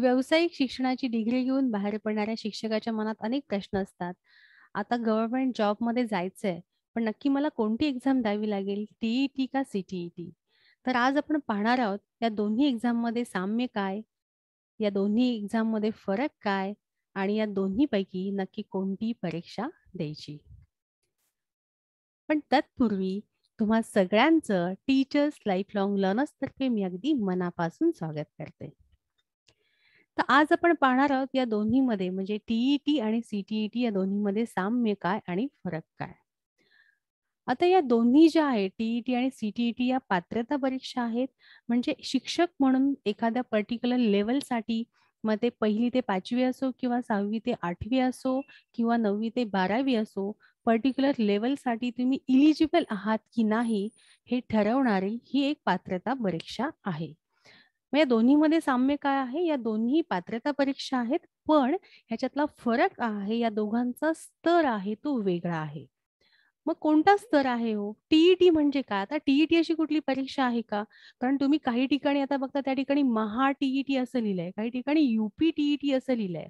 व्यावसायिक शिक्षणाची डिग्री घेऊन बाहेर पडणाऱ्या शिक्षकाच्या मनात अनेक प्रश्न असतात आता गव्हर्नमेंट जॉब मध्ये जायचंय पण नक्की मला कोणती एक्झाम द्यावी लागेल टीईटी का सीटीईटी तर आज आपण पाहणार आहोत या दोन्ही एक्झाम मध्ये साम्य काय या दोन्ही एक्झाम मध्ये फरक काय आणि या दोन्ही पैकी नक्की कोणती परीक्षा द्यायची पण तत्पूर्वी तुम्हा सगळ्यांचं टीचर्स लाईफ लॉंग लर्नर्स तर्फे मी अगदी मनापासून स्वागत करते तर आज आपण पाहणार आहोत या दोन्हीमध्ये म्हणजे टीईटी आणि सीटीईटी या दोन्हीमध्ये साम्य काय आणि फरक काय आता या दोन्ही ज्या आहेत टीईटी आणि सीटीईटी या पात्रता परीक्षा आहेत म्हणजे शिक्षक म्हणून एखाद्या पर्टिक्युलर लेवलसाठी मग ते पहिली ते पाचवी असो किंवा सहावी ते आठवी असो किंवा नववी ते बारावी असो पर्टिक्युलर लेवलसाठी तुम्ही इलिजिबल आहात की नाही हे ठरवणारी ही एक पात्रता परीक्षा आहे मग या दोन्हीमध्ये साम्य काय आहे या दोन्ही पात्रता परीक्षा आहेत पण ह्याच्यातला फरक आहे या दोघांचा स्तर आहे तो वेगळा आहे मग कोणता स्तर आहे हो टीईटी म्हणजे काय आता टीईटी अशी कुठली परीक्षा आहे का कारण तुम्ही काही ठिकाणी आता बघता त्या ठिकाणी महा टीईटी असं लिहिलंय काही ठिकाणी युपी टीईटी असं लिहिलंय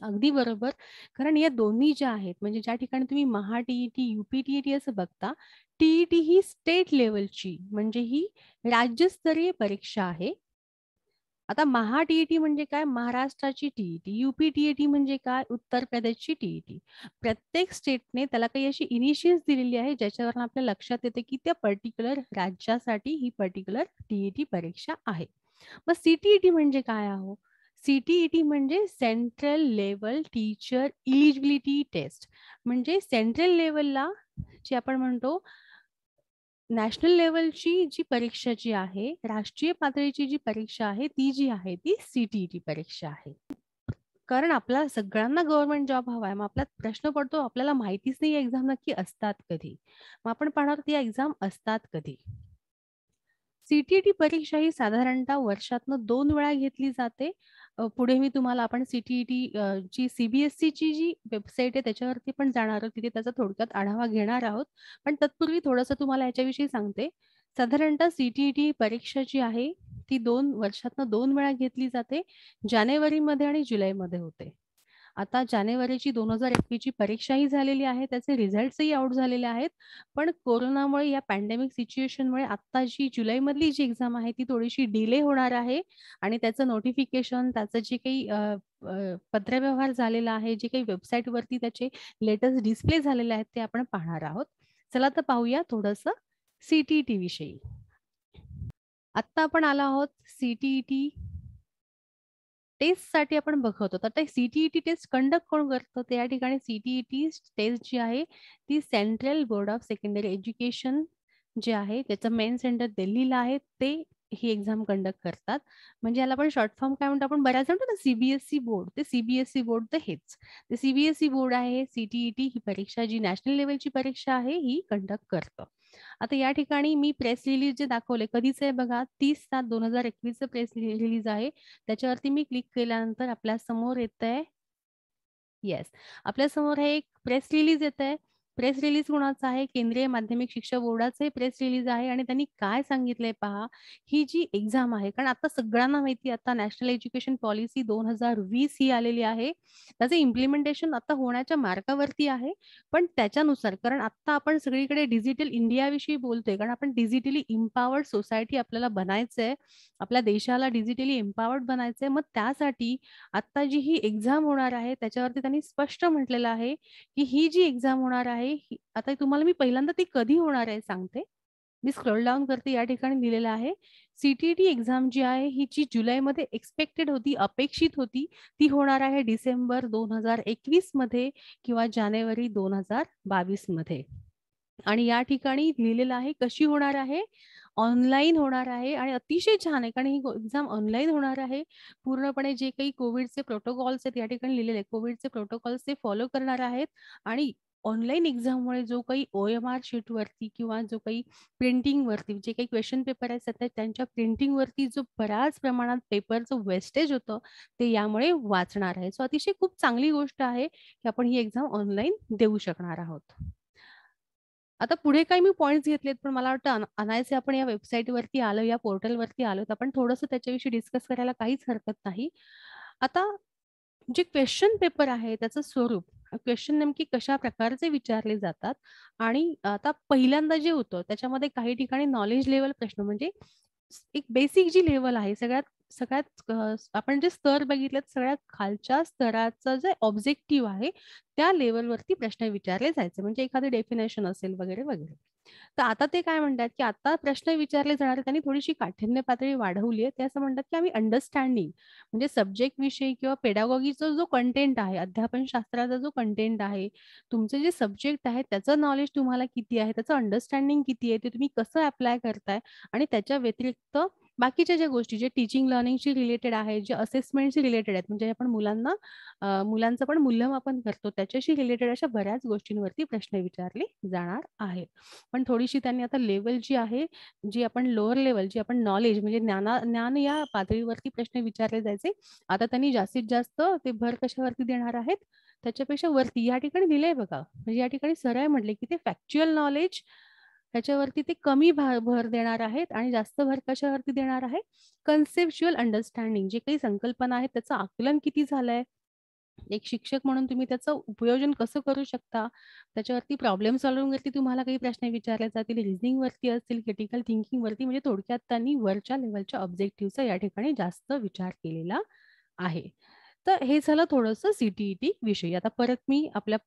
अगदी बरोबर कारण या दोन्ही ज्या आहेत म्हणजे ज्या ठिकाणी तुम्ही महा टीईटी युपी टीईटी असं बघता टीईटी ही स्टेट लेवलची म्हणजे ही राज्यस्तरीय परीक्षा आहे आता महा टीईटी म्हणजे काय महाराष्ट्राची टीईटी युपी टीईटी म्हणजे काय उत्तर प्रदेशची टीईटी प्रत्येक स्टेटने त्याला काही अशी इनिशियल्स दिलेली आहे ज्याच्यावर आपल्या लक्षात येते की त्या पर्टिक्युलर राज्यासाठी ही पर्टिक्युलर टीईटी परीक्षा आहे मग सीटीईटी म्हणजे काय आहो सीटीईटी म्हणजे central level teacher eligibility test म्हणजे सेंट्रल लेवलला जे आपण म्हणतो नॅशनल लेवलची जी परीक्षा जी आहे राष्ट्रीय पातळीची जी परीक्षा आहे ती जी आहे ती सीटीईटी परीक्षा आहे कारण आपला सगळ्यांना गव्हर्नमेंट जॉब हवा आहे मग आपला प्रश्न पडतो आपल्याला माहितीच नाही एक्झाम नक्की असतात कधी मग आपण पाहणार ती एक्झाम असतात कधी सीटीईटी परीक्षा ही साधारणतः वर्षातनं दोन वेळा घेतली जाते पुढे मी तुम्हाला आपण सीटीईटी जी सीबीएसईची जी वेबसाईट आहे त्याच्यावरती पण जाणार आहोत तिथे त्याचा थोडक्यात आढावा घेणार आहोत पण तत्पूर्वी थोडस तुम्हाला याच्याविषयी सांगते साधारणतः सीटीईटी परीक्षा जी आहे ती दोन वर्षातनं दोन वेळा घेतली जाते जानेवारीमध्ये आणि जुलैमध्ये होते आता जानेवारीची दोन हजार एकवीस परीक्षाही झालेली आहे त्याचे रिझल्टही आउट झालेले आहेत पण कोरोनामुळे या पॅन्डेमिक सिच्युएशनमुळे आता जी जुलैमधली जी एक्झाम आहे ती थोडीशी डिले होणार आहे आणि त्याचं नोटिफिकेशन त्याचं जे काही पत्रव्यवहार झालेला आहे जे काही वरती त्याचे लेटेस्ट डिस्प्ले झालेले आहेत ते आपण पाहणार आहोत चला तर पाहूया थोडस सीटीईटी विषयी आता आपण आलो आहोत सीटीईटी E टेस्ट साठी आपण बघत होतो तर सीटीईटी टेस्ट कंडक्ट कोण करतो त्या ठिकाणी सीटीईटी e टेस्ट जी आहे ती central board of secondary education जे आहे त्याचं मेन सेंटर दिल्लीला आहे ते ही एक्झाम कंडक्ट करतात म्हणजे याला आपण शॉर्ट फॉर्म काय म्हणतो आपण बऱ्याच म्हणतो ना सीबीएसई बोर्ड e ते सीबीएसई बोर्ड तर हेच ते सीबीएसई बोर्ड आहे सीटीईटी ही परीक्षा जी नॅशनल लेवलची परीक्षा आहे ही कंडक्ट करतं आता या ठिकाणी मी प्रेस रिलीज जे दाखवले कधीच आहे बघा तीस सात दोन हजार एकवीस प्रेस रिलीज आहे त्याच्यावरती मी क्लिक केल्यानंतर आपल्या समोर येत आहे येस आपल्या समोर हे एक प्रेस रिलीज येत आहे प्रेस रिलीज कोणाचा आहे केंद्रीय माध्यमिक शिक्षण बोर्डाचे प्रेस रिलीज आहे आणि त्यांनी काय सांगितलंय पहा ही जी एक्झाम आहे कारण आता सगळ्यांना माहिती आता नॅशनल एज्युकेशन पॉलिसी दोन हजार वीस ही आलेली आहे त्याचे इम्प्लिमेंटेशन आता होण्याच्या मार्गावरती आहे पण त्याच्यानुसार कारण आता आपण सगळीकडे डिजिटल इंडियाविषयी बोलतोय कारण आपण डिजिटली इम्पॉवर्ड सोसायटी आपल्याला बनायचं आहे आपल्या देशाला डिजिटली इम्पॉवर्ड बनायचं आहे मग त्यासाठी आता जी ही एक्झाम होणार आहे त्याच्यावरती त्यांनी स्पष्ट म्हटलेलं आहे की ही जी एक्झाम होणार आहे आता तुम्हाला मी पहिल्यांदा ती कधी होणार आहे सांगते मी स्क्रोल डाऊन करते या ठिकाणी लिहिलेलं आहे सीटीटी एक्झाम e जी आहे ही जी जुलैमध्ये एक्सपेक्टेड होती अपेक्षित होती ती होणार आहे डिसेंबर दोन हजार एकवीस मध्ये किंवा जानेवारी दोन हजार बावीस मध्ये आणि या ठिकाणी लिहिलेलं आहे कशी होणार आहे ऑनलाईन होणार आहे आणि अतिशय छान आहे कारण ही एक्झाम ऑनलाईन होणार आहे पूर्णपणे जे काही कोविडचे प्रोटोकॉल्स आहेत या ठिकाणी लिहिलेले कोविडचे प्रोटोकॉल्स ते फॉलो करणार आहेत आणि ऑनलाईन एक्झाममुळे जो काही ओ एम आर शीटवरती किंवा जो काही प्रिंटिंग वरती जे काही क्वेश्चन पेपर असतात त्यांच्या प्रिंटिंग वरती जो बऱ्याच प्रमाणात पेपरचं वेस्टेज होतं ते यामुळे वाचणार आहे सो अतिशय खूप चांगली गोष्ट आहे की आपण ही एक्झाम ऑनलाईन देऊ शकणार आहोत आता पुढे काही मी पॉईंट्स घेतलेत पण मला वाटतं अनायसे आपण या वरती आलो या पोर्टलवरती आलो तर आपण थोडंसं त्याच्याविषयी डिस्कस करायला काहीच हरकत नाही आता जे क्वेश्चन पेपर आहे त्याचं स्वरूप क्वेश्चन नेमकी कशा प्रकारचे विचारले जातात आणि आता पहिल्यांदा जे होतं त्याच्यामध्ये काही ठिकाणी नॉलेज लेवल प्रश्न म्हणजे एक बेसिक जी लेवल आहे सगळ्यात सगळ्यात आपण जे स्तर बघितलं सगळ्यात खालच्या स्तराचा जे ऑब्जेक्टिव्ह आहे त्या लेवलवरती प्रश्न विचारले जायचे म्हणजे एखादं डेफिनेशन असेल वगैरे वगैरे तर आता ते काय म्हणतात की आता प्रश्न विचारले जाणारे त्यांनी थोडीशी काठिण्य पातळी वाढवली आहे ते असं म्हणतात की आम्ही अंडरस्टँडिंग म्हणजे सब्जेक्ट विषय किंवा पेडागॉगीचा जो कंटेंट आहे अध्यापन शास्त्राचा जो कंटेंट आहे तुमचे जे सब्जेक्ट आहे त्याचं नॉलेज तुम्हाला किती आहे त्याचं अंडरस्टँडिंग किती आहे ते तुम्ही कसं अप्लाय करताय आणि त्याच्या व्यतिरिक्त बाकीच्या ज्या गोष्टी जे टीचिंग लर्निंगशी रिलेटेड आहेत जे असेसमेंटशी रिलेटेड आहेत म्हणजे आपण मुलांना मुलांचं पण मूल्यमापन करतो त्याच्याशी रिलेटेड अशा बऱ्याच गोष्टींवरती प्रश्न विचारले जाणार आहेत पण थोडीशी त्यांनी आता लेवल जी आहे जी आपण लोअर लेवल जी आपण नॉलेज म्हणजे ज्ञाना ज्ञान या पातळीवरती प्रश्न विचारले जायचे आता त्यांनी जास्तीत जास्त ते भर कशावरती देणार आहेत त्याच्यापेक्षा वरती या ठिकाणी दिलंय बघा म्हणजे या ठिकाणी सरळ म्हटले की ते फॅक्च्युअल नॉलेज त्याच्यावरती ते कमी भर देणार आहेत आणि जास्त भर कशावरती देणार आहे कन्सेप्च्युअल अंडरस्टँडिंग जे काही संकल्पना आहेत त्याचं आकलन किती झालंय एक शिक्षक म्हणून तुम्ही त्याचं उपयोजन कसं करू शकता त्याच्यावरती प्रॉब्लेम सॉल्विंग वरती तुम्हाला काही प्रश्न विचारले जातील रिझनिंग वरती असतील क्रिटिकल थिंकिंग वरती म्हणजे थोडक्यात त्यांनी वरच्या लेवलच्या ऑब्जेक्टिव्हचा या ठिकाणी जास्त विचार केलेला आहे तर हे झालं थोडंसं सीटीईटी e विषयी आता परत मी आपल्या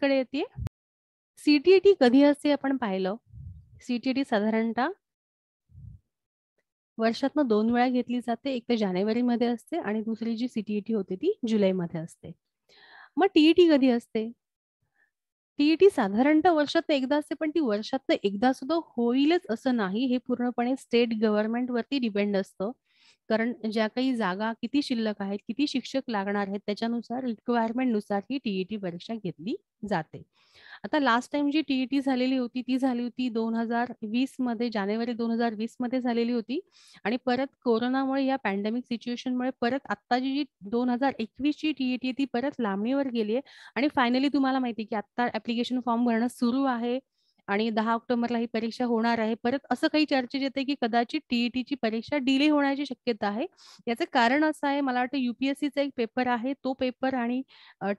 कडे येते सीटीईटी कधी असते आपण पाहिलं सीटीईटी साधारणतः वर्षातनं दोन वेळा घेतली जाते एक तर जानेवारीमध्ये असते आणि दुसरी जी सीटीईटी होते ती जुलैमध्ये असते मग टीईटी कधी असते टीईटी साधारणतः वर्षातनं एकदा असते पण ती वर्षातनं एकदा सुद्धा होईलच असं नाही हे पूर्णपणे स्टेट गव्हर्नमेंट वरती डिपेंड असतं कारण ज्या काही जागा किती शिल्लक आहेत किती शिक्षक लागणार आहेत त्याच्यानुसार रिक्वायरमेंट नुसार ही टीईटी e परीक्षा घेतली जाते आता लास्ट टाइम जी टीईटी e झालेली होती ती झाली होती दोन हजार वीस मध्ये जानेवारी दोन हजार वीस मध्ये झालेली होती आणि परत कोरोनामुळे या पॅन्डेमिक सिच्युएशनमुळे परत आता जी दोन हजार एकवीस ची टीईटी e ती परत लांबणीवर गेली आहे आणि फायनली तुम्हाला माहिती की आता ऍप्लिकेशन फॉर्म भरणं सुरू आहे आणि दहा ऑक्टोबरला ही परीक्षा होणार आहे परत असं काही चर्चेत येते की कदाचित टीईटीची परीक्षा डिले होण्याची शक्यता आहे याचं कारण असं आहे मला वाटतं युपीएससीचा एक पेपर आहे तो पेपर आणि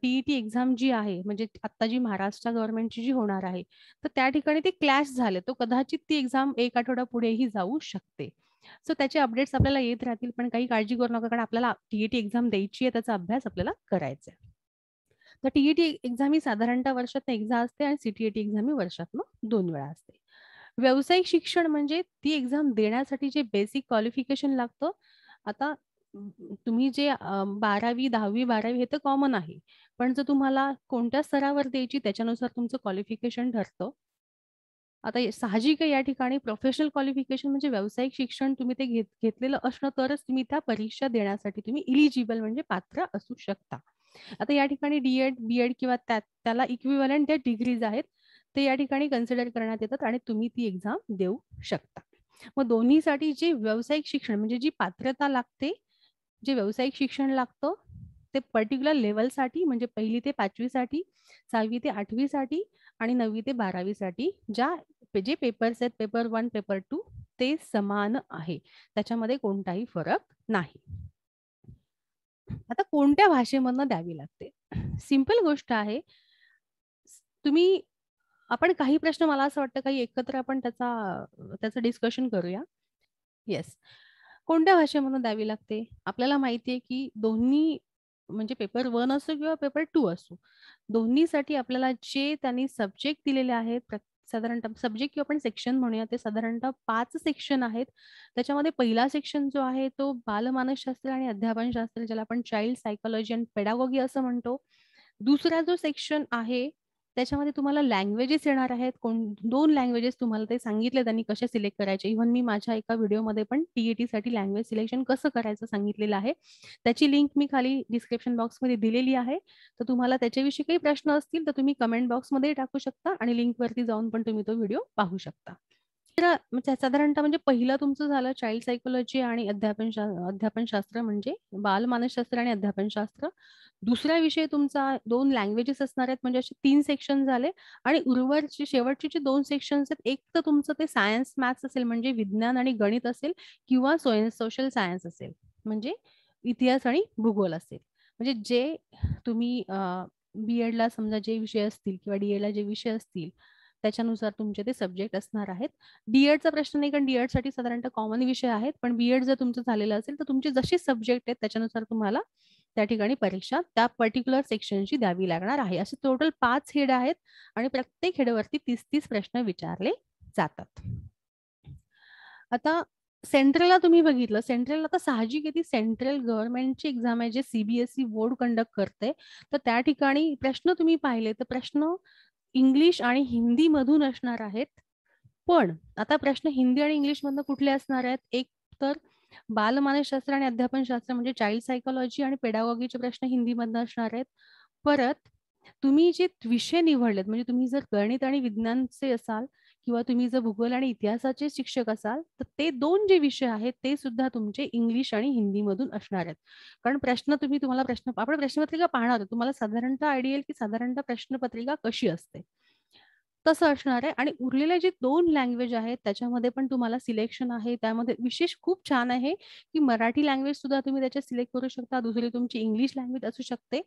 टीईटी एक्झाम जी आहे म्हणजे आता जी महाराष्ट्र गव्हर्नमेंटची जी होणार आहे तर त्या ठिकाणी ते क्लॅश झाले तो कदाचित ती एक्झाम एक आठवडा पुढेही जाऊ शकते सो त्याचे अपडेट्स आपल्याला येत राहतील पण काही काळजी करू नका कारण आपल्याला टीईटी एक्झाम द्यायची आहे त्याचा अभ्यास आपल्याला करायचा आहे तर टीईटी एक्झाम e ही साधारणतः वर्षात एक्झाम असते आणि सीटीईटी एक्झाम e ही वर्षात दोन वेळा असते व्यावसायिक शिक्षण म्हणजे ती एक्झाम देण्यासाठी जे बेसिक क्वालिफिकेशन लागतं आता तुम्ही जे बारावी दहावी बारावी हे तर कॉमन आहे पण जर तुम्हाला कोणत्या स्तरावर द्यायची त्याच्यानुसार तुमचं क्वालिफिकेशन ठरतं आता साहजिक या ठिकाणी प्रोफेशनल क्वालिफिकेशन म्हणजे व्यावसायिक शिक्षण तुम्ही ते घेत घेतलेलं असणं तरच तुम्ही त्या परीक्षा देण्यासाठी तुम्ही इलिजिबल म्हणजे पात्र असू शकता आता या ठिकाणी डीएड बीएड किंवा त्या त्याला इक्विवलंट ज्या डिग्रीज आहेत ते या ठिकाणी कन्सिडर करण्यात येतात आणि तुम्ही ती एक्झाम देऊ शकता मग दोन्हीसाठी जे व्यावसायिक शिक्षण म्हणजे जी पात्रता लागते जे व्यावसायिक शिक्षण लागतं ते पर्टिक्युलर लेवलसाठी म्हणजे पहिली ते पाचवीसाठी सहावी ते आठवीसाठी आणि नववी ते बारावीसाठी ज्या जे पेपर्स आहेत पेपर वन पेपर टू ते समान आहे त्याच्यामध्ये कोणताही फरक नाही आता कोणत्या भाषेमधनं द्यावी लागते सिंपल गोष्ट आहे तुम्ही आपण काही प्रश्न मला असं वाटतं काही एकत्र आपण त्याचा त्याचं डिस्कशन करूया येस कोणत्या भाषेमधनं द्यावी लागते आपल्याला माहिती आहे की दोन्ही म्हणजे पेपर वन असो किंवा पेपर टू असो दोन्हीसाठी आपल्याला जे त्यांनी सब्जेक्ट दिलेले आहेत साधारणतः सब्जेक्ट किंवा आपण सेक्शन म्हणूया ते साधारणतः पाच सेक्शन आहेत त्याच्यामध्ये पहिला सेक्शन जो आहे तो बालमानसशास्त्र आणि अध्यापनशास्त्र ज्याला आपण चाइल्ड सायकोलॉजी अँड पेडागॉगी असं म्हणतो दुसरा जो सेक्शन आहे त्याच्यामध्ये तुम्हाला लँग्वेजेस येणार आहेत कोण दोन लँग्वेजेस तुम्हाला ते सांगितले त्यांनी कसे सिलेक्ट करायचे इव्हन मी माझ्या एका व्हिडिओमध्ये पण टीईटी e साठी लँग्वेज सिलेक्शन कसं करायचं सांगितलेलं आहे त्याची लिंक मी खाली डिस्क्रिप्शन बॉक्समध्ये दिलेली आहे तर तुम्हाला त्याच्याविषयी काही प्रश्न असतील तर तुम्ही कमेंट बॉक्समध्ये टाकू शकता आणि लिंकवरती जाऊन पण तुम्ही तो व्हिडिओ पाहू शकता म्हणजे साधारणतः म्हणजे पहिलं तुमचं झालं चाइल्ड सायकोलॉजी आणि अध्यापन अध्यापनशास्त्र म्हणजे बालमानसशास्त्र आणि अध्यापनशास्त्र दुसरा विषय तुमचा दोन लँग्वेजेस असणार आहेत म्हणजे असे तीन सेक्शन झाले आणि उर्वरचे शेवटचे जे दोन सेक्शन आहेत एक तर तुमचं ते सायन्स मॅथ्स असेल म्हणजे विज्ञान आणि गणित असेल किंवा सोशल सायन्स असेल म्हणजे इतिहास आणि भूगोल असेल म्हणजे जे तुम्ही बी एडला समजा जे विषय असतील किंवा डी एडला जे विषय असतील त्याच्यानुसार तुमचे ते सब्जेक्ट असणार आहेत चा प्रश्न नाही कारण साठी साधारणतः कॉमन विषय आहेत पण बीएड जर तुमचं झालेलं असेल तर तुमचे जसे सब्जेक्ट आहेत त्याच्यानुसार तुम्हाला त्या ठिकाणी परीक्षा त्या पर्टिक्युलर सेक्शनची द्यावी लागणार आहे असे टोटल पाच हेड आहेत आणि प्रत्येक हेडवरती तीस तीस प्रश्न विचारले जातात आता सेंट्रलला तुम्ही बघितलं सेंट्रल आता साहजिक आहे ती सेंट्रल गव्हर्नमेंटची एक्झाम आहे जे सीबीएसई बोर्ड कंडक्ट करते तर त्या ठिकाणी प्रश्न तुम्ही पाहिले तर प्रश्न इंग्लिश आणि हिंदी मधून असणार आहेत पण आता प्रश्न हिंदी आणि इंग्लिश मधून कुठले असणार आहेत एक तर बालमानसशास्त्र आणि अध्यापन शास्त्र म्हणजे चाइल्ड सायकोलॉजी आणि पेडागॉगीचे प्रश्न हिंदीमधनं असणार आहेत परत तुम्ही जे विषय निवडलेत म्हणजे तुम्ही जर गणित आणि विज्ञानचे असाल किंवा तुम्ही जर भूगोल आणि इतिहासाचे शिक्षक असाल तर ते दोन जे विषय आहेत ते सुद्धा तुमचे इंग्लिश आणि मधून असणार आहेत कारण प्रश्न तुम्ही तुम्हाला प्रश्न आपण प्रश्नपत्रिका पाहणार तुम्हाला साधारणतः आयडिया की साधारणतः प्रश्नपत्रिका कशी असते तसं असणार आहे आणि उरलेले जे दोन लँग्वेज आहेत त्याच्यामध्ये पण तुम्हाला सिलेक्शन आहे त्यामध्ये विशेष खूप छान आहे की मराठी लँग्वेज सुद्धा तुम्ही त्याच्यात सिलेक्ट करू शकता दुसरी तुमची इंग्लिश लँग्वेज असू शकते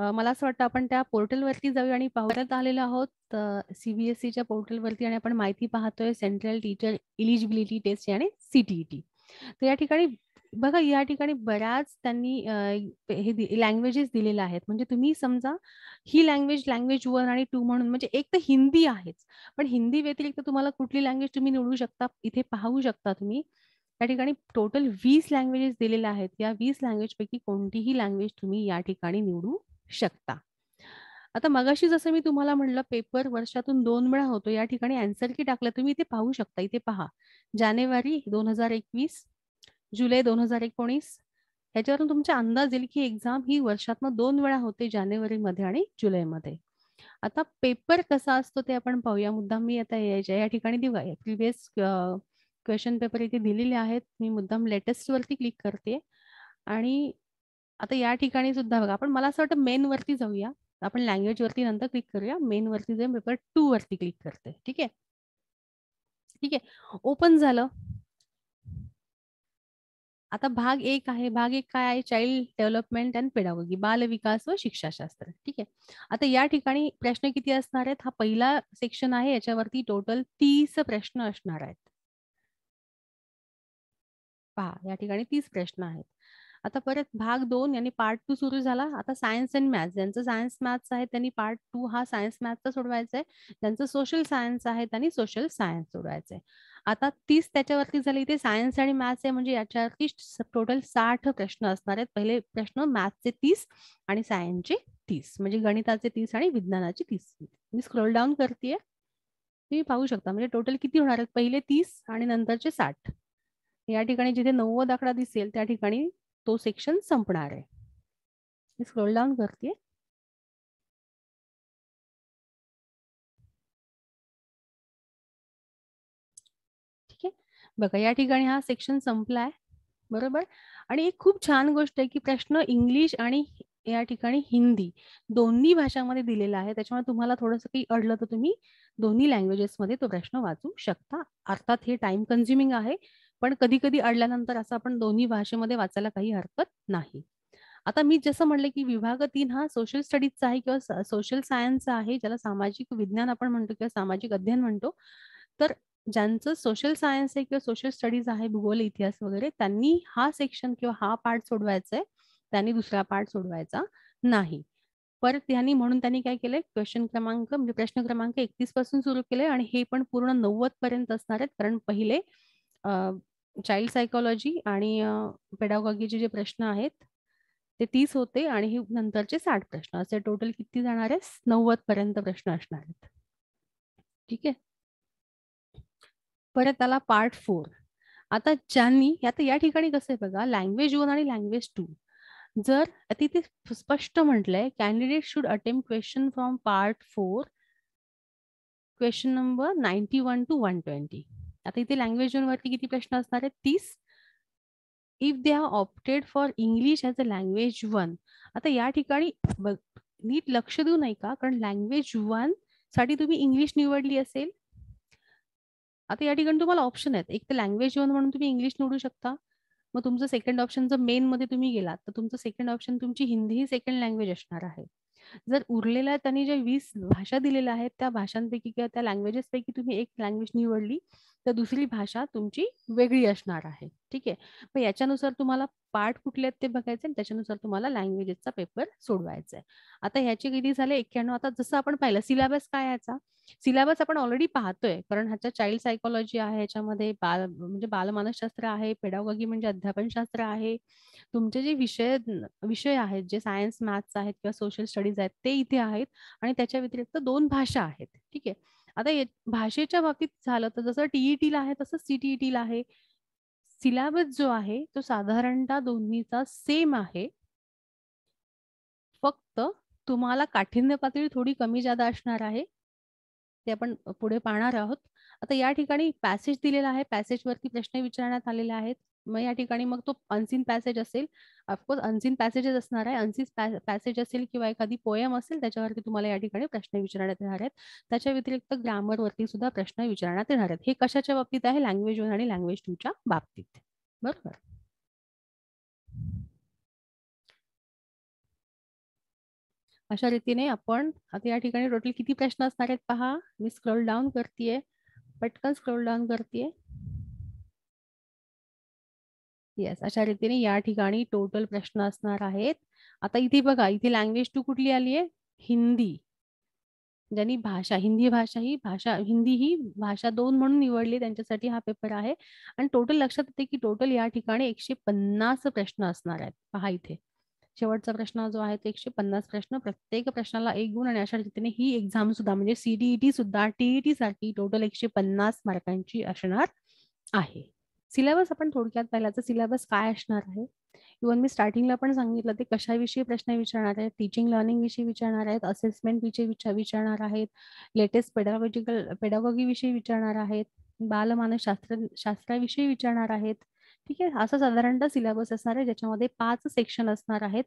मला असं वाटतं आपण त्या पोर्टलवरती जाऊ आणि पाहत आलेलो आहोत सीबीएसईच्या e पोर्टलवरती आणि आपण माहिती पाहतोय सेंट्रल टीचर इलिजिबिलिटी टेस्ट आणि सीटीईटी e तर या ठिकाणी बघा या ठिकाणी बऱ्याच त्यांनी हे लँग्वेजेस दिलेल्या आहेत म्हणजे तुम्ही समजा ही लँग्वेज लँग्वेज वन आणि टू म्हणून म्हणजे एक तर हिंदी आहेच पण हिंदी व्यतिरिक्त तुम्हाला कुठली लँग्वेज तुम्ही निवडू शकता इथे पाहू शकता तुम्ही या ठिकाणी टोटल वीस लँग्वेजेस दिलेल्या आहेत या वीस लँग्वेजपैकी कोणतीही लँग्वेज तुम्ही या ठिकाणी निवडू शकता आता मगाशी जसं मी तुम्हाला म्हणलं पेपर वर्षातून दोन वेळा होतो या ठिकाणी अँसर की टाकलं तुम्ही इथे पाहू शकता इथे पहा जानेवारी दोन हजार एकवीस जुलै दोन हजार एकोणीस ह्याच्यावरून तुमचा अंदाज येईल की एक्झाम ही वर्षातनं दोन वेळा होते जानेवारीमध्ये आणि जुलैमध्ये आता पेपर कसा असतो ते आपण पाहूया मुद्दा मी आता यायच्या या ठिकाणी दिवाय प्रिव्हियस क्वेश्चन पेपर इथे दिलेले आहेत मी मुद्दाम लेटेस्ट वरती क्लिक करते आणि आता या ठिकाणी सुद्धा बघा आपण मला असं वाटतं मेन वरती जाऊया आपण लँग्वेज वरती नंतर क्लिक करूया मेन वरती जाऊन पेपर टू वरती क्लिक करते ठीक आहे ठीक आहे ओपन झालं आता भाग एक आहे भाग एक काय आहे चाइल्ड डेव्हलपमेंट अँड पेडागोगी बाल विकास व शिक्षाशास्त्र ठीक आहे आता या ठिकाणी प्रश्न किती असणार आहेत हा पहिला सेक्शन आहे याच्यावरती टोटल तीस प्रश्न असणार आहेत पहा या ठिकाणी तीस प्रश्न आहेत आता परत भाग दोन यांनी पार्ट टू सुरू झाला आता सायन्स अँड मॅथ्स ज्यांचं सायन्स मॅथ्स आहे त्यांनी पार्ट टू हा सायन्स मॅथचा सोडवायचा आहे ज्यांचं सोशल सायन्स आहे त्यांनी सोशल सायन्स सोडवायचं आहे आता तीस त्याच्यावरती झाली इथे सायन्स आणि मॅथ्स आहे म्हणजे याच्यावरती टोटल साठ प्रश्न असणार आहेत पहिले प्रश्न मॅथ्सचे तीस आणि सायन्सचे तीस म्हणजे गणिताचे तीस आणि विज्ञानाचे तीस मी स्क्रोल डाऊन करते तुम्ही पाहू शकता म्हणजे टोटल किती होणार आहेत पहिले तीस आणि नंतरचे साठ या ठिकाणी जिथे नव्वद आकडा दिसेल त्या ठिकाणी तो सेक्शन संपणार आहे स्क्रोल डाऊन करते बघा या ठिकाणी हा सेक्शन संपलाय बरोबर आणि एक खूप छान गोष्ट आहे की प्रश्न इंग्लिश आणि या ठिकाणी हिंदी दोन्ही भाषांमध्ये दिलेला आहे त्याच्यामुळे तुम्हाला थोडंसं काही अडलं तर तुम्ही दोन्ही लँग्वेजेसमध्ये तो प्रश्न वाचू शकता अर्थात हे टाइम कन्झ्युमिंग आहे पण कधी कधी अडल्यानंतर असं आपण दोन्ही भाषेमध्ये वाचायला काही हरकत नाही आता मी जसं म्हणलं की विभाग तीन हा सोशल स्टडीजचा आहे किंवा सोशल सायन्सचा आहे ज्याला सामाजिक विज्ञान आपण म्हणतो किंवा सामाजिक अध्ययन म्हणतो तर ज्यांचं सोशल सायन्स आहे किंवा सोशल स्टडीज आहे भूगोल इतिहास वगैरे त्यांनी हा सेक्शन किंवा हा पार्ट सोडवायचा आहे त्यांनी दुसरा पार्ट सोडवायचा नाही परत त्यांनी म्हणून त्यांनी काय केलंय क्वेश्चन क्रमांक म्हणजे प्रश्न क्रमांक एकतीस पासून सुरू केले आणि हे पण पूर्ण नव्वद पर्यंत असणार आहेत कारण पहिले चाइल्ड सायकोलॉजी आणि पेडागॉगीचे जे प्रश्न आहेत ते तीस होते आणि हे नंतरचे साठ प्रश्न असे टोटल किती जाणार आहे नव्वद पर्यंत प्रश्न असणार आहेत ठीक आहे परत आला पार्ट फोर आता ज्यांनी आता या ठिकाणी कसं आहे बघा लँग्वेज वन आणि लँग्वेज टू जर तिथे स्पष्ट म्हटलंय candidate should attempt question from part four question number ninety one to one twenty आता इथे लँग्वेज झोन वरती किती प्रश्न असणार आहेत तीस if they are opted for English as a language one आता या ठिकाणी नीट लक्ष देऊ नये का कारण लँग्वेज वन साठी तुम्ही इंग्लिश निवडली असेल आता या ठिकाणी तुम्हाला ऑप्शन आहेत एक तर लँग्वेज वन म्हणून तुम्ही इंग्लिश निवडू शकता मग तुमचं सेकंड ऑप्शन जर मेन मध्ये तुम्ही गेलात तर तुमचं सेकंड ऑप्शन तुमची हिंदी ही सेकंड लँग्वेज असणार आहे जर उरलेल्या त्यांनी ज्या वीस भाषा दिलेल्या आहेत त्या भाषांपैकी किंवा त्या पैकी तुम्ही एक लँग्वेज निवडली तर दुसरी भाषा तुमची वेगळी असणार आहे ठीक आहे मग याच्यानुसार तुम्हाला पार्ट कुठले आहेत ते बघायचे आणि त्याच्यानुसार तुम्हाला लँग्वेजेसचा पेपर सोडवायचा आहे आता ह्याचे किती झाले एक्क्याण्णव आता जसं आपण पाहिलं सिलेबस काय याचा सिलेबस आपण ऑलरेडी पाहतोय कारण ह्याच्या चाइल्ड सायकोलॉजी आहे ह्याच्यामध्ये बाल म्हणजे बालमानसशास्त्र आहे पेडागॉगी म्हणजे अध्यापनशास्त्र आहे तुमचे जे विषय विषय आहेत जे सायन्स मॅथ्स आहेत किंवा सोशल स्टडीज आहेत ते इथे आहेत आणि त्याच्या व्यतिरिक्त दोन भाषा आहेत ठीक आहे आता भाषेच्या बाबतीत झालं तर जसं टीईटीला आहे तसं सीटीईटीला आहे सिलॅबस जो आहे तो साधारणतः दोन्हीचा सेम आहे फक्त तुम्हाला काठिण्य पातळी थोडी कमी जादा असणार आहे ते आपण पुढे पाहणार आहोत आता या ठिकाणी पॅसेज दिलेला आहे पॅसेजवरती प्रश्न विचारण्यात आलेले आहेत मग या ठिकाणी मग तो अनसिन पॅसेज असेल ऑफकोर्स अनसिन पॅसेजेस असणार आहे अनसीन पॅसेज असेल किंवा एखादी पोयम असेल त्याच्यावरती तुम्हाला या ठिकाणी प्रश्न विचारण्यात येणार आहेत त्याच्या व्यतिरिक्त वरती सुद्धा प्रश्न विचारण्यात येणार आहेत हे कशाच्या बाबतीत आहे लँग्वेज वन आणि लँग्वेज टूच्या बाबतीत बरोबर अशा रीतीने आपण आता या ठिकाणी टोटल किती प्रश्न असणार आहेत पहा मी स्क्रोल डाऊन करतेय पटकन स्क्रोल डाऊन करतेय येस अशा रीतीने या ठिकाणी टोटल प्रश्न असणार आहेत आता इथे बघा इथे लँग्वेज टू कुठली आली आहे हिंदी ज्यांनी भाषा हिंदी भाषा ही भाषा हिंदी ही भाषा दोन म्हणून निवडली त्यांच्यासाठी हा पेपर आहे आणि टोटल लक्षात येते की टोटल या ठिकाणी एकशे पन्नास प्रश्न असणार आहेत पहा इथे शेवटचा प्रश्न जो आहे तो एकशे पन्नास प्रश्न प्रत्येक प्रश्नाला एक गुण आणि अशा रीतीने ही एक्झाम सुद्धा म्हणजे सीडीईटी e सुद्धा टीईटी e साठी टोटल एकशे पन्नास मार्कांची असणार आहे सिलेबस आपण थोडक्यात पाहिला तर सिलेबस काय असणार आहे इवन मी स्टार्टिंगला पण सांगितलं ते कशाविषयी प्रश्न विचारणार आहेत टीचिंग लर्निंग विषयी विचारणार आहेत असेसमेंट विषयी विचारणार आहेत लेटेस्ट पेडागॉजिकल पेडॉलॉगी विषयी विचारणार आहेत बालमानस शास्त्र शास्त्राविषयी विचारणार आहेत ठीक आहे असा साधारणतः सिलेबस असणार आहे ज्याच्यामध्ये पाच सेक्शन असणार आहेत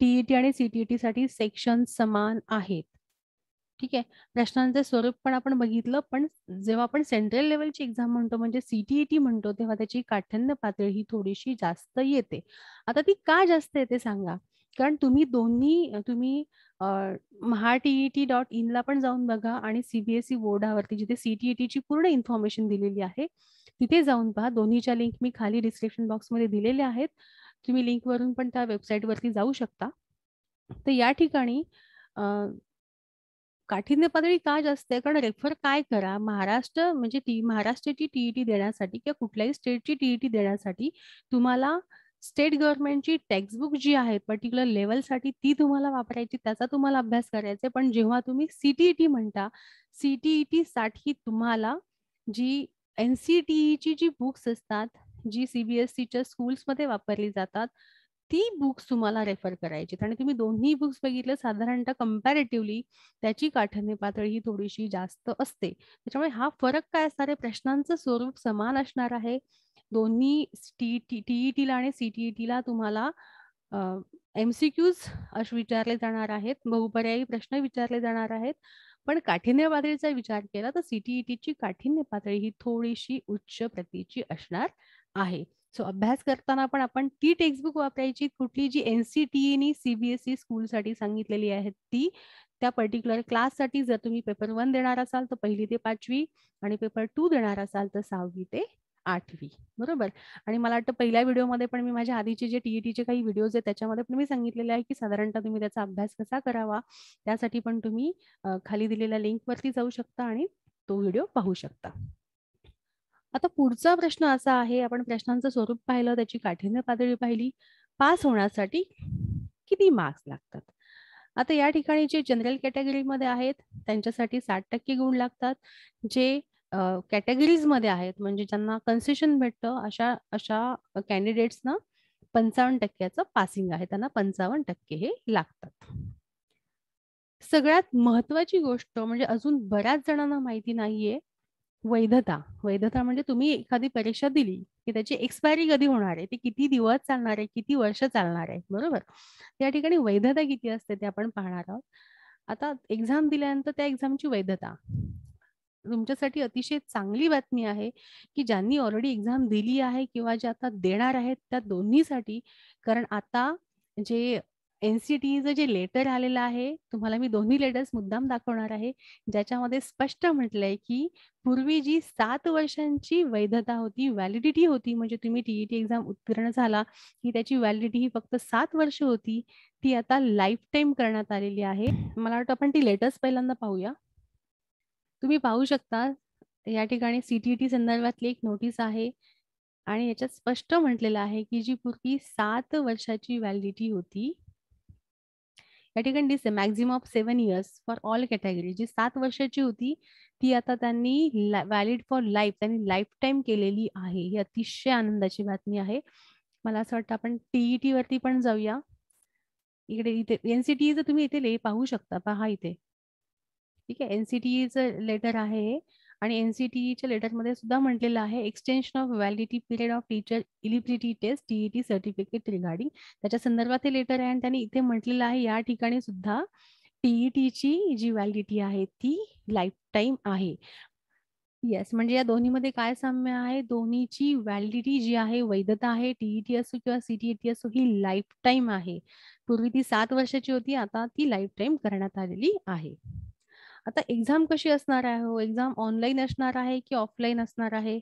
टीईटी आणि सीटीईटी साठी सेक्शन समान आहेत ठीक आहे प्रश्नांचं स्वरूप पण आपण बघितलं पण जेव्हा आपण सेंट्रल लेवलची एक्झाम म्हणतो म्हणजे सीटीईटी e म्हणतो तेव्हा त्याची काठिण्य पातळी ही थोडीशी जास्त येते आता ती का जास्त येते सांगा कारण तुम्ही दोन्ही तुम्ही महाटीईटी डॉट इनला पण जाऊन बघा आणि सीबीएसई e बोर्डावरती जिथे सीटीईटीची e पूर्ण इन्फॉर्मेशन दिलेली आहे तिथे जाऊन पहा दोन्हीच्या लिंक मी खाली डिस्क्रिप्शन बॉक्समध्ये दिलेल्या आहेत तुम्ही लिंकवरून पण त्या वरती जाऊ शकता तर या ठिकाणी काठिण्य पातळी का जास्त आहे कारण रेफर काय करा महाराष्ट्र म्हणजे टी महाराष्ट्राची टीईटी e देण्यासाठी किंवा कुठल्याही स्टेटची टीईटी e देण्यासाठी तुम्हाला स्टेट गव्हर्नमेंटची टेक्स्टबुक जी आहे पर्टिक्युलर लेवलसाठी ती तुम्हाला वापरायची त्याचा तुम्हाला अभ्यास करायचा पण जेव्हा तुम्ही सीटीईटी e म्हणता सीटीईटी साठी तुम्हाला जी एनसीटीईची जी बुक्स असतात जी सीबीएसईच्या स्कूल्समध्ये वापरली जातात ती बुक्स तुम्हाला रेफर करायची आणि तुम्ही दोन्ही बुक्स बघितलं साधारणतः कम्पॅरेटिव्हली त्याची काठण्य पातळी ही थोडीशी जास्त असते त्याच्यामुळे हा फरक काय असणार आहे प्रश्नांचं स्वरूप समान असणार आहे दोन्ही टीईटीला आणि सीटीईटीला तुम्हाला एमसीक्यूज विचारले जाणार आहेत बहुपर्यायी प्रश्न विचारले जाणार आहेत पण काठिण्य पातळीचा विचार केला तर सीटीईटीची काठिण्य पातळी ही थोडीशी उच्च प्रतीची असणार आहे सो अभ्यास करताना पण आपण ती टेक्स्टबुक वापरायची कुठली जी N C T any CBSE स्कूलसाठी सांगितलेली आहे ती त्या पर्टिक्युलर साठी जर तुम्ही पेपर वन देणार असाल तर पहिली ते पाचवी आणि पेपर टू देणार असाल तर सहावी ते आठवी बरोबर आणि मला वाटतं पहिल्या व्हिडिओमध्ये पण मी माझ्या आधीचे जे टीईटीचे काही व्हिडिओज आहेत त्याच्यामध्ये पण मी सांगितलेले आहे की साधारणतः तुम्ही त्याचा अभ्यास कसा करावा त्यासाठी पण तुम्ही खाली दिलेल्या वरती जाऊ शकता आणि तो व्हिडिओ पाहू शकता आता पुढचा प्रश्न असा आहे आपण प्रश्नांचं स्वरूप पाहिलं त्याची काठिण्य पातळी पाहिली पास होण्यासाठी किती मार्क्स लागतात आता या ठिकाणी जे जनरल कॅटेगरीमध्ये आहेत त्यांच्यासाठी साठ टक्के गुण लागतात जे कॅटेगरीजमध्ये आहेत म्हणजे ज्यांना कन्सेशन भेटतं अशा अशा कॅन्डिडेट्सना पंचावन्न टक्क्याचं पासिंग आहे त्यांना पंचावन्न टक्के हे लागतात सगळ्यात महत्वाची गोष्ट म्हणजे अजून बऱ्याच जणांना माहिती नाहीये वैधता वैधता म्हणजे तुम्ही एखादी परीक्षा दिली की त्याची एक्सपायरी कधी होणार आहे ते किती दिवस चालणार आहे किती वर्ष चालणार आहे बरोबर त्या ठिकाणी वैधता किती असते ते आपण पाहणार आहोत आता एक्झाम दिल्यानंतर त्या एक्झामची वैधता तुमच्यासाठी अतिशय चांगली बातमी आहे की ज्यांनी ऑलरेडी एक्झाम दिली आहे किंवा जे आता देणार आहेत त्या दोन्हीसाठी कारण आता जे एनसीटीचं जे लेटर आलेलं आहे तुम्हाला मी दोन्ही लेटर्स मुद्दाम दाखवणार आहे ज्याच्यामध्ये स्पष्ट म्हटलंय की पूर्वी जी सात वर्षांची वैधता होती व्हॅलिडिटी होती म्हणजे तुम्ही टीईटी एक्झाम e उत्तीर्ण झाला की त्याची व्हॅलिडिटी ही फक्त सात वर्ष होती ती आता लाईफ टाईम करण्यात आलेली आहे मला वाटतं आपण ती लेटर्स पहिल्यांदा पाहूया तुम्ही पाहू शकता या ठिकाणी सीटीईटी e संदर्भातली एक नोटीस आहे आणि याच्यात स्पष्ट म्हटलेलं आहे की जी पूर्वी सात वर्षाची व्हॅलिडिटी होती या ठिकाणी दिसते maximum of seven years for all category जी सात वर्षाची होती ती आता त्यांनी व्हॅलिड फॉर लाईफ त्यांनी लाईफ टाईम केलेली आहे ही अतिशय आनंदाची बातमी आहे मला असं वाटतं आपण टीईटी e वरती पण जाऊया इकडे इथे एनसीटीईचं e तुम्ही इथे पाहू शकता पहा इथे ठीक आहे एनसीटीईचं e लेटर आहे आणि एन सी टी ईच्या e लेटरमध्ये सुद्धा म्हटलेलं आहे extension of validity period of teacher eligibility test TET certificate regarding त्याच्या संदर्भात हे लेटर आहे आणि त्यांनी इथे म्हटलेलं आहे या ठिकाणी सुद्धा e ची जी व्हॅलिडिटी आहे ती लाईफ टाईम आहे येस म्हणजे या दोन्हीमध्ये काय साम्य आहे दोन्हीची व्हॅलिडिटी जी आहे वैधता आहे टीईटी e असो किंवा सीटीईटी असो ही लाईफ टाईम आहे पूर्वी ती सात वर्षाची होती आता ती लाईफ टाईम करण्यात आलेली आहे आता एक्झाम कशी असणार आहे हो एक्झाम ऑनलाईन असणार आहे की ऑफलाईन असणार आहे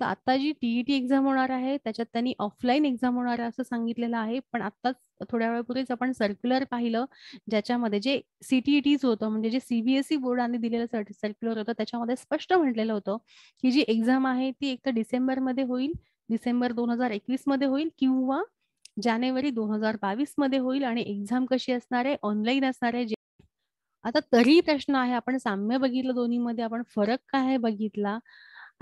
तर आता जी टीईटी e एक्झाम होणार आहे त्याच्यात त्यांनी ऑफलाईन एक्झाम होणार आहे असं सांगितलेलं आहे पण आताच थोड्या वेळापूर्वीच आपण सर्क्युलर पाहिलं ज्याच्यामध्ये जे सीटीईटीज e होतं म्हणजे जे सीबीएसई e बोर्डाने दिलेलं सर्ट सर्क्युलर होतं त्याच्यामध्ये स्पष्ट म्हटलेलं होतं की जी एक्झाम आहे ती एक तर डिसेंबरमध्ये होईल डिसेंबर दोन हजार एकवीस मध्ये होईल किंवा जानेवारी दोन हजार बावीस मध्ये होईल आणि एक्झाम कशी असणार आहे ऑनलाईन असणार आहे आता तरी प्रश्न आहे आपण साम्य बघितलं दोन्हीमध्ये आपण फरक काय बघितला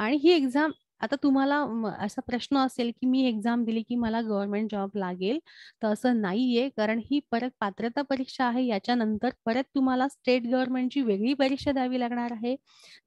आणि ही एक्झाम आता तुम्हाला असा प्रश्न असेल की मी एक्झाम दिली की मला गव्हर्नमेंट जॉब लागेल तर असं नाहीये कारण ही परत पात्रता परीक्षा आहे याच्यानंतर परत तुम्हाला स्टेट गव्हर्नमेंटची वेगळी परीक्षा द्यावी लागणार आहे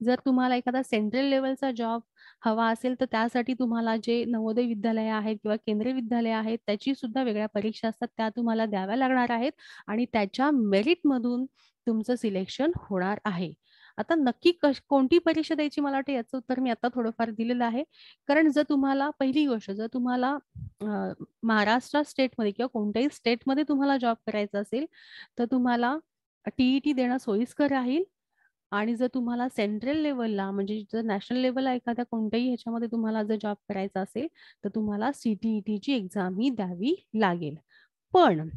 जर तुम्हाला एखादा सेंट्रल लेवलचा जॉब हवा असेल तर त्यासाठी तुम्हाला जे नवोदय विद्यालय आहेत किंवा केंद्रीय विद्यालय आहेत त्याची सुद्धा वेगळ्या परीक्षा असतात त्या तुम्हाला द्याव्या लागणार आहेत आणि त्याच्या मेरिटमधून तुमचं सिलेक्शन होणार आहे आता नक्की कश कोणती परीक्षा द्यायची मला वाटतं याचं उत्तर मी आता थोडंफार दिलेलं आहे कारण जर तुम्हाला पहिली गोष्ट जर तुम्हाला महाराष्ट्र स्टेटमध्ये किंवा कोणत्याही स्टेटमध्ये तुम्हाला जॉब करायचा असेल तर तुम्हाला टीईटी देणं सोयीस्कर राहील आणि जर तुम्हाला सेंट्रल लेवलला म्हणजे जर नॅशनल लेवलला एखाद्या कोणत्याही ह्याच्यामध्ये तुम्हाला जर जॉब करायचा असेल तर तुम्हाला सीटीईटीची एक्झाम ही द्यावी लागेल पण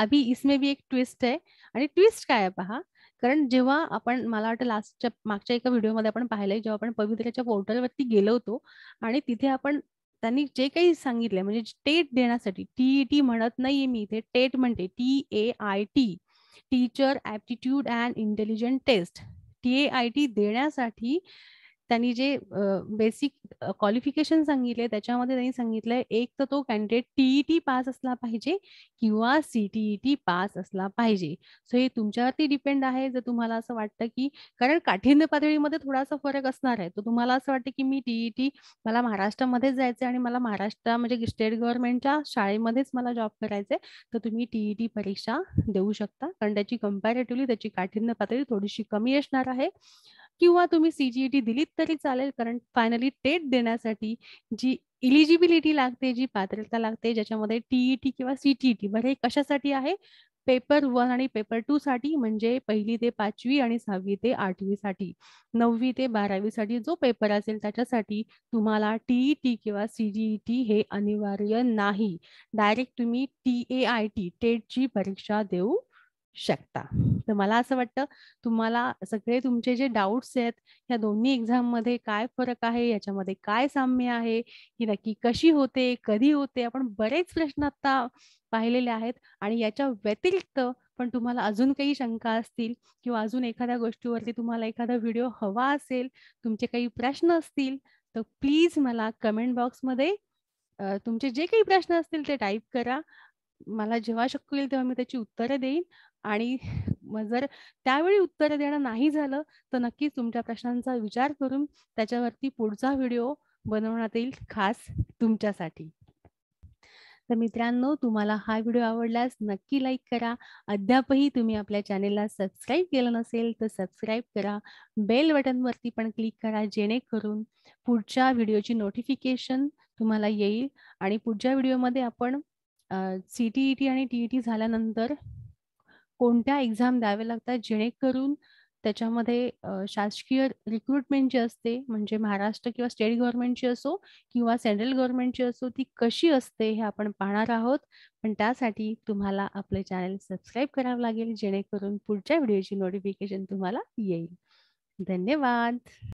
अभी इसमें भी एक ट्विस्ट है आणि ट्विस्ट काय पहा कारण जेव्हा आपण मला वाटतं लास्टच्या मागच्या एका व्हिडिओमध्ये आपण पाहिलंय जेव्हा आपण पवित्र्याच्या पोर्टलवरती गेलो होतो आणि तिथे आपण त्यांनी जे काही सांगितलंय म्हणजे टेट देण्यासाठी टी टी म्हणत नाहीये मी इथे टेट म्हणते T A I T teacher aptitude and intelligent test T A I T देण्यासाठी त्यांनी जे बेसिक क्वालिफिकेशन सांगितले त्याच्यामध्ये त्यांनी सांगितलंय एक तर तो कॅन्डिडेट टीईटी पास असला पाहिजे किंवा सीटीईटी पास e असला पाहिजे सो हे तुमच्यावरती डिपेंड आहे जर तुम्हाला असं वाटतं की कारण काठिण्य पातळीमध्ये थोडासा फरक असणार आहे तर तुम्हाला असं वाटतं की मी टीईटी e मला महाराष्ट्रामध्येच जायचं आणि मला महाराष्ट्र म्हणजे स्टेट गव्हर्नमेंटच्या शाळेमध्येच मला जॉब करायचंय तर तुम्ही टीईटी e परीक्षा देऊ शकता कारण त्याची कम्पॅरेटिव्हली त्याची काठिण्य पातळी थोडीशी कमी असणार आहे किंवा तुम्ही सीजीईटी e दिलीत तरी चालेल कारण फायनली टेट देण्यासाठी जी इलिजिबिलिटी लागते जी पात्रता लागते ज्याच्यामध्ये टीईटी e किंवा सीटीईटी बरं हे कशासाठी आहे पेपर वन आणि पेपर टू साठी म्हणजे पहिली ते पाचवी आणि सहावी ते आठवी साठी नववी ते बारावी साठी जो पेपर असेल त्याच्यासाठी तुम्हाला टीईटी e किंवा सीजीईटी हे अनिवार्य नाही डायरेक्ट तुम्ही टी ए आय टी टेटची परीक्षा देऊ शकता तर मला असं वाटतं तुम्हाला सगळे तुमचे जे डाऊट्स आहेत या दोन्ही मध्ये काय फरक आहे याच्यामध्ये काय साम्य आहे की नक्की कशी होते कधी होते आपण बरेच प्रश्न आता पाहिलेले आहेत आणि याच्या व्यतिरिक्त पण तुम्हाला अजून काही शंका असतील किंवा अजून एखाद्या गोष्टीवरती तुम्हाला एखादा व्हिडिओ हवा असेल तुमचे काही प्रश्न असतील तर प्लीज मला कमेंट बॉक्समध्ये तुमचे जे काही प्रश्न असतील ते टाईप करा मला जेव्हा शक्य होईल तेव्हा मी त्याची उत्तरे देईन आणि जर त्यावेळी उत्तर देणं नाही झालं तर नक्कीच तुमच्या प्रश्नांचा विचार करून त्याच्यावरती पुढचा व्हिडिओ बनवण्यात येईल खास तुमच्यासाठी तर मित्रांनो तुम्हाला हा व्हिडिओ आवडल्यास नक्की लाईक करा अद्यापही तुम्ही आपल्या चॅनेलला सबस्क्राईब केलं नसेल तर सबस्क्राईब करा बेल बटनवरती पण क्लिक करा जेणेकरून पुढच्या व्हिडिओची नोटिफिकेशन तुम्हाला येईल आणि पुढच्या व्हिडिओमध्ये आपण सी टी ई टी आणि टी झाल्यानंतर कोणत्या एक्झाम द्याव्या लागतात जेणेकरून त्याच्यामध्ये शासकीय रिक्रुटमेंट जी असते म्हणजे महाराष्ट्र किंवा स्टेट गव्हर्नमेंटची असो किंवा सेंट्रल गव्हर्नमेंटची असो ती कशी असते हे आपण पाहणार आहोत पण त्यासाठी तुम्हाला आपले चॅनल सबस्क्राईब करावं लागेल जेणेकरून पुढच्या व्हिडिओची नोटिफिकेशन तुम्हाला येईल धन्यवाद